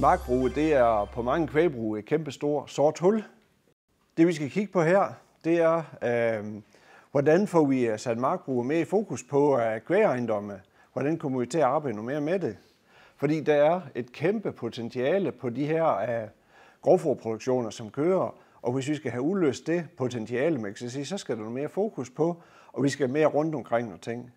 Markbruget det er på mange kvægbrug et kæmpe stort sort hul. Det vi skal kigge på her, det er, øh, hvordan får vi øh, sat markbruget mere i fokus på øh, kvægejendomme? Hvordan kommer vi til at arbejde noget mere med det? Fordi der er et kæmpe potentiale på de her øh, grovforproduktioner, som kører, og hvis vi skal have udløst det potentiale, så skal der noget mere fokus på og vi skal mere rundt omkring nogle ting.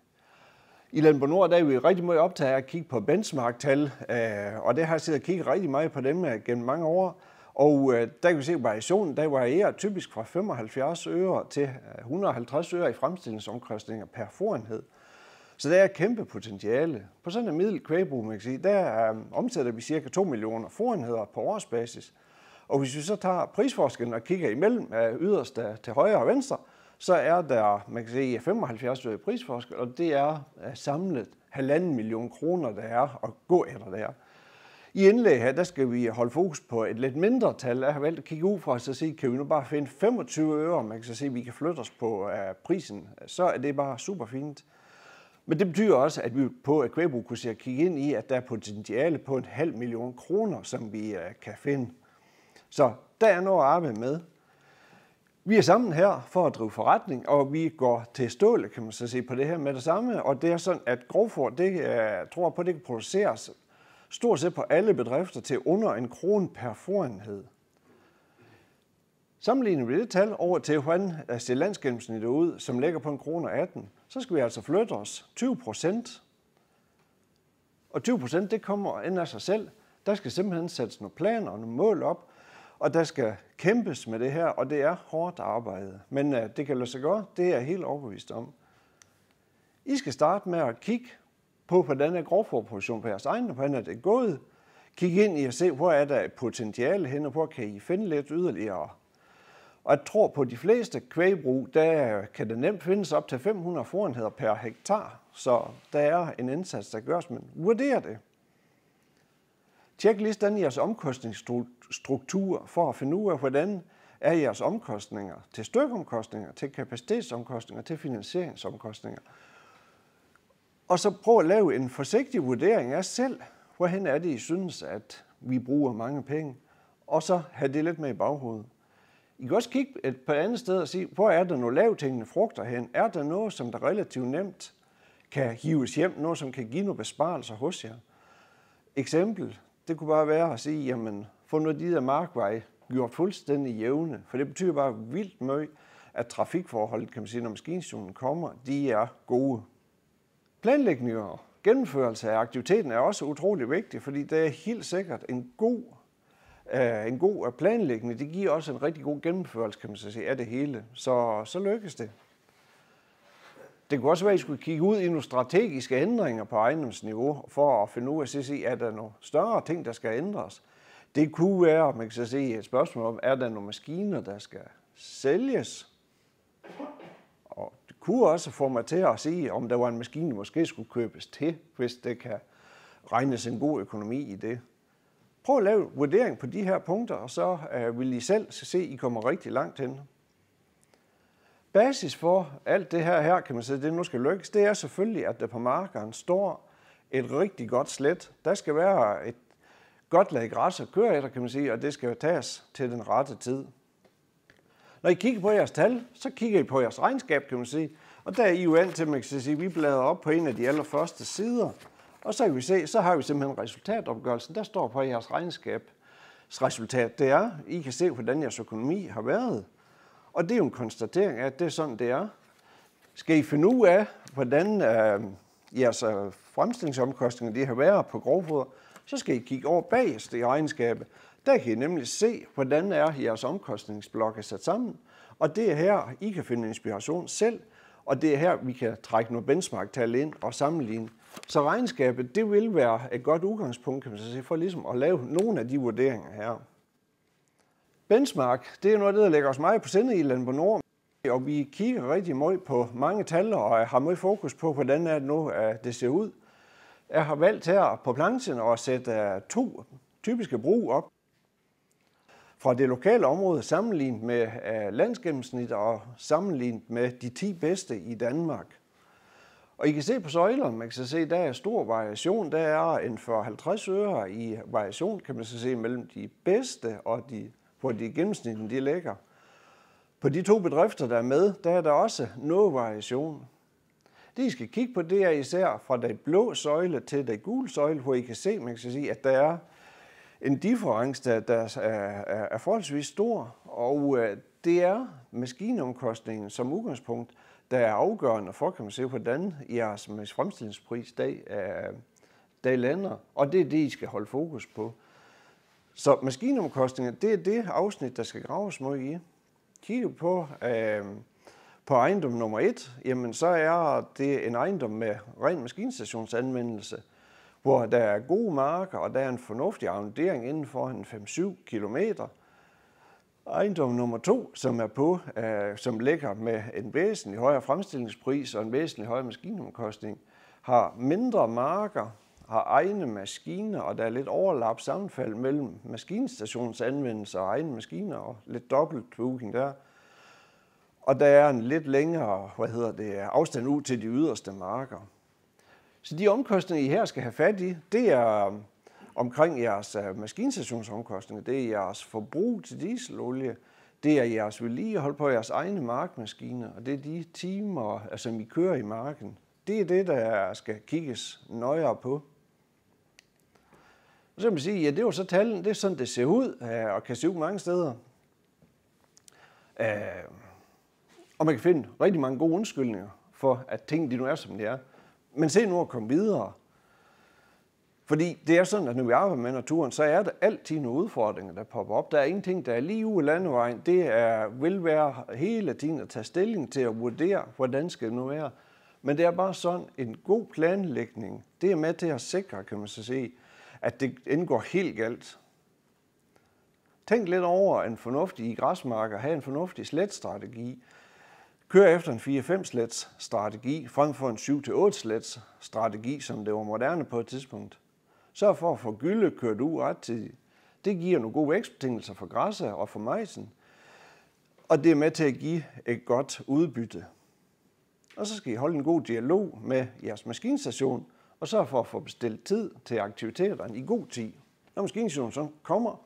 I Landborg Nord der er vi rigtig meget optaget af at kigge på benchmark-tal, øh, og det har jeg siddet og kigget rigtig meget på dem øh, gennem mange år. Og øh, der kan vi se, at variationen der varierer typisk fra 75 øre til 150 øre i fremstillingsomkostninger per forenhed. Så der er et kæmpe potentiale. På sådan en middel kvægbrug, man kan sige, der omsætter vi cirka 2 millioner forenheder på årsbasis. Og hvis vi så tager prisforskellen og kigger imellem yderst til højre og venstre, så er der, man kan sige, 75 øre i prisforskel, og det er samlet halvanden million kroner, der er at gå efter der. I indlæg her, der skal vi holde fokus på et lidt mindre tal. Jeg har valgt at kigge ud fra, så sige, kan vi nu bare finde 25 øre, man kan så sige, at vi kan flytte os på øh, prisen. Så er det bare super fint. Men det betyder også, at vi på Equabo kunne se at kigge ind i, at der er potentiale på en halv million kroner, som vi øh, kan finde. Så der er noget at arbejde med. Vi er sammen her for at drive forretning, og vi går til stål, kan man så sige, på det her med det samme. Og det er sådan, at grovfor, det jeg øh, tror på, det kan produceres stort set på alle bedrifter til under en krone per forenhed. Sammenligner vi det tal over til, hvordan øh, ser landsgennemsnittet ud, som ligger på en krone og 18, så skal vi altså flytte os 20 procent. Og 20 procent, det kommer ind af sig selv. Der skal simpelthen sættes nogle planer og nogle mål op, og der skal kæmpes med det her, og det er hårdt arbejde. Men uh, det kan lade sig gøre, det er jeg helt overbevist om. I skal starte med at kigge på, hvordan er grovforproduktionen på jeres egen, hvordan er det gået. Kig ind i at se, hvor er der et potentiale hen, og hvor kan I finde lidt yderligere. Og jeg tror på de fleste kvægbrug, der kan det nemt findes op til 500 forenheder per hektar. Så der er en indsats, der gøres, men vurder det. Tjek lige jeres omkostningsstruktur for at finde ud af, hvordan er jeres omkostninger til stykkeomkostninger, til kapacitetsomkostninger, til finansieringsomkostninger. Og så prøv at lave en forsigtig vurdering af selv, hvorhen er det, I synes, at vi bruger mange penge, og så have det lidt med i baghovedet. I kan også kigge et par andre steder og sige, hvor er der nogle lavtingende frugter hen? Er der noget, som der relativt nemt kan hives hjem, noget, som kan give nogle besparelser hos jer? Eksempel, det kunne bare være at sige, jamen, få nu de der markveje gjort fuldstændig jævne, for det betyder bare vildt meget, at trafikforholdet, kan man sige, når maskinstolen kommer, de er gode. Planlægning og gennemførelse af aktiviteten er også utrolig vigtig, fordi det er helt sikkert en god, øh, en god øh, planlægning. Det giver også en rigtig god gennemførelse, kan man sige, af det hele. Så, så lykkes det. Det kunne også være, at I skulle kigge ud i nogle strategiske ændringer på ejendomsniveau, for at finde ud af, at er der nogle større ting, der skal ændres. Det kunne være, man kan se et spørgsmål om, er der nogle maskiner, der skal sælges? Og det kunne også få mig til at sige, om der var en maskine, der måske skulle købes til, hvis det kan regnes en god økonomi i det. Prøv at lave vurdering på de her punkter, og så øh, vil I selv se, at I kommer rigtig langt hen basis for alt det her, her kan man sige, det nu skal lykkes, det er selvfølgelig, at der på markeren står et rigtig godt slet. Der skal være et godt lag græs at køre efter, kan man sige, og det skal tages til den rette tid. Når I kigger på jeres tal, så kigger I på jeres regnskab, kan man sige. Og der er I jo an til, man kan sige, at vi bladrer op på en af de allerførste sider. Og så kan vi se, så har vi simpelthen resultatopgørelsen. Der står på jeres regnskabsresultat, resultat, det er, I kan se, hvordan jeres økonomi har været. Og det er jo en konstatering af, at det er sådan, det er. Skal I finde ud af, hvordan øh, jeres øh, fremstillingsomkostninger de har været på grovfoder, så skal I kigge over bagest i regnskabet. Der kan I nemlig se, hvordan er jeres omkostningsblokke sat sammen. Og det er her, I kan finde inspiration selv, og det er her, vi kan trække nogle benchmark-tal ind og sammenligne. Så regnskabet, det vil være et godt udgangspunkt, kan man så sige, for ligesom at lave nogle af de vurderinger her. Benchmark, det er noget, der lægger os meget på sinde i Landbo Nord. Og vi kigger rigtig meget på mange tal og øh, har meget fokus på, hvordan er det nu, at øh, det ser ud. Jeg har valgt her på planchen at sætte øh, to typiske brug op fra det lokale område sammenlignet med landsgennemsnit og sammenlignet med de 10 bedste i Danmark. Og I kan se på søjlerne, man kan se, der er stor variation. Der er en 40-50 øre i variation, kan man så se, mellem de bedste og de hvor de gennemsnitten de ligger. På de to bedrifter, der er med, der er der også noget variation. Det, I skal kigge på, det er især fra den blå søjle til den gule søjle, hvor I kan se, man kan sige, at der er en difference, der, der er, er, er forholdsvis stor, og øh, det er maskinomkostningen som udgangspunkt, der er afgørende for, kan man se, hvordan jeres fremstillingspris dag, øh, dag lander, og det er det, I skal holde fokus på. Så maskinomkostninger, det er det afsnit, der skal graves mod i. Kigger på, øh, på ejendom nummer et, jamen så er det en ejendom med ren maskinstationsanvendelse, hvor der er gode marker, og der er en fornuftig arrondering inden for en 5-7 km. Ejendom nummer to, som er på, øh, som ligger med en væsentlig højere fremstillingspris og en væsentlig højere maskinomkostning, har mindre marker, har egne maskiner, og der er lidt overlap sammenfald mellem maskinstationens anvendelse og egne maskiner, og lidt dobbelt booking der. Og der er en lidt længere hvad hedder det, afstand ud til de yderste marker. Så de omkostninger, I her skal have fat i, det er omkring jeres øh, maskinstationsomkostninger, det er jeres forbrug til dieselolie, det er jeres vedligehold på jeres egne markmaskiner, og det er de timer, øh, som altså, I kører i marken. Det er det, der skal kigges nøjere på. Og så kan man sige, ja, det var så tallene, det er sådan, det ser ud, øh, og kan se ud mange steder. Øh, og man kan finde rigtig mange gode undskyldninger for, at tingene nu er, som de er. Men se nu at komme videre. Fordi det er sådan, at når vi arbejder med naturen, så er der altid nogle udfordringer, der popper op. Der er ingenting, der er lige ude landevejen. Det er, vil være hele tiden at tage stilling til at vurdere, hvordan skal det nu være. Men det er bare sådan, en god planlægning, det er med til at sikre, kan man så sige, at det indgår helt galt. Tænk lidt over en fornuftig græsmark og have en fornuftig sletstrategi. Kør efter en 4-5 slets strategi frem for en 7-8 slets strategi, som det var moderne på et tidspunkt. Så for at få gylde kørt ud rettidigt. Det giver nogle gode vækstbetingelser for græsset og for majsen. Og det er med til at give et godt udbytte. Og så skal I holde en god dialog med jeres maskinstation – og så for at få bestilt tid til aktiviteterne i god tid. Når maskinstationen så kommer,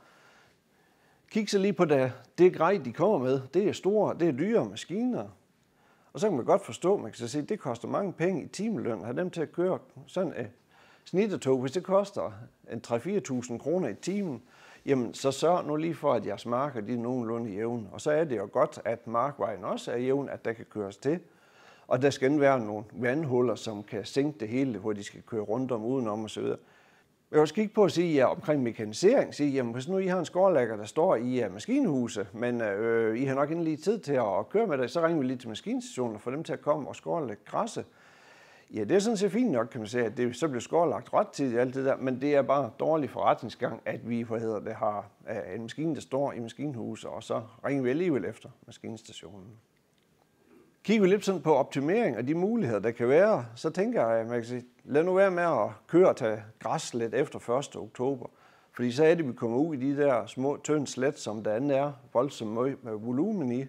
kig så lige på det, det grej, de kommer med. Det er store, det er dyre maskiner. Og så kan man godt forstå, man kan sige, at det koster mange penge i timeløn at have dem til at køre sådan et snittertog. Hvis det koster 3-4.000 kroner i timen, jamen så sørg nu lige for, at jeres marker de er nogenlunde jævne. Og så er det jo godt, at markvejen også er jævn, at der kan køres til. Og der skal være nogle vandhuller, som kan sænke det hele, hvor de skal køre rundt om, udenom osv. Jeg vil også kigge på at sige ja, omkring mekanisering, sige, jamen hvis nu I har en skorlægger, der står i ja, øh, maskinhuset, men øh, I har nok ikke lige tid til at køre med det, så ringer vi lige til maskinstationen og får dem til at komme og skorlægge græsset. Ja, det er sådan set fint nok, kan man sige, at det så bliver skorlagt ret tid alt det der, men det er bare dårlig forretningsgang, at vi hvad hedder det, har øh, en maskine, der står i maskinhuset, og så ringer vi alligevel efter maskinstationen kigger vi lidt sådan på optimering og de muligheder, der kan være, så tænker jeg, at man kan sige, lad nu være med at køre og tage græs lidt efter 1. oktober. Fordi så er det, vi kommer ud i de der små, tynde slet, som der andet er voldsomt med volumen i.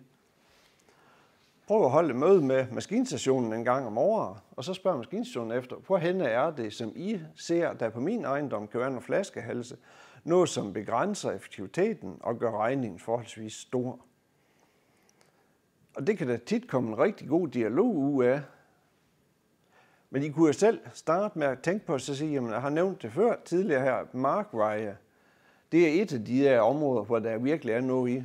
Prøv at holde møde med maskinstationen en gang om året, og så spørger maskinstationen efter, hvor henne er det, som I ser, der på min ejendom kan være en flaskehalse, noget som begrænser effektiviteten og gør regningen forholdsvis stor. Og det kan da tit komme en rigtig god dialog ud af. Men I kunne jo selv starte med at tænke på at sige, jamen jeg har nævnt det før tidligere her, markveje. Det er et af de der områder, hvor der virkelig er noget i.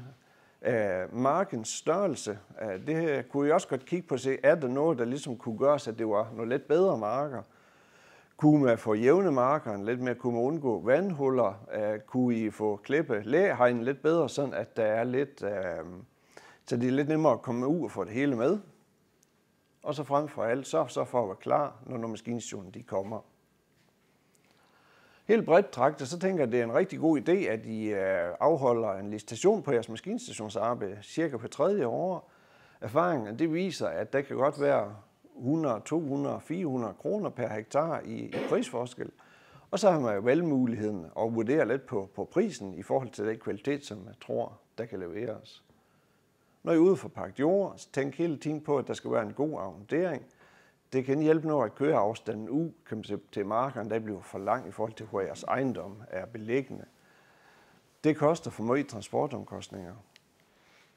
Uh, markens størrelse, uh, det kunne jeg også godt kigge på og se, er der noget, der ligesom kunne gøres, at det var nogle lidt bedre marker? Kunne man få jævne markerne lidt mere? Kunne man undgå vandhuller? Uh, kunne I få klippe læhegnen lidt bedre, sådan at der er lidt... uh, så det er lidt nemmere at komme ud og få det hele med. Og så frem for alt, så, så for at være klar, når, når maskinstationen de kommer. Helt bredt trakt, så tænker jeg, at det er en rigtig god idé, at I øh, afholder en licitation på jeres maskinstationsarbejde cirka på tredje år. Erfaringen det viser, at der kan godt være 100, 200, 400 kroner per hektar i, i prisforskel. Og så har man jo valgmuligheden at vurdere lidt på, på prisen i forhold til den kvalitet, som man tror, der kan leveres. Når I er ude for pagt jord, så tænk hele tiden på, at der skal være en god arrondering. Det kan hjælpe når at køre afstanden u til marken, der bliver for lang i forhold til, hvor jeres ejendom er beliggende. Det koster for meget transportomkostninger.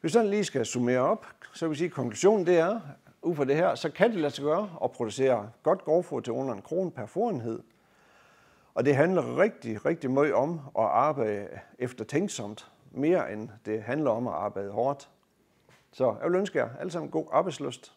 Hvis sådan lige skal summere op, så vil jeg sige, at konklusionen det er, ud fra det her, så kan det lade sig gøre at producere godt grovfod til under en krone per forenhed. Og det handler rigtig, rigtig meget om at arbejde eftertænksomt, mere end det handler om at arbejde hårdt. Så jeg vil ønske jer alle sammen god arbejdsløst.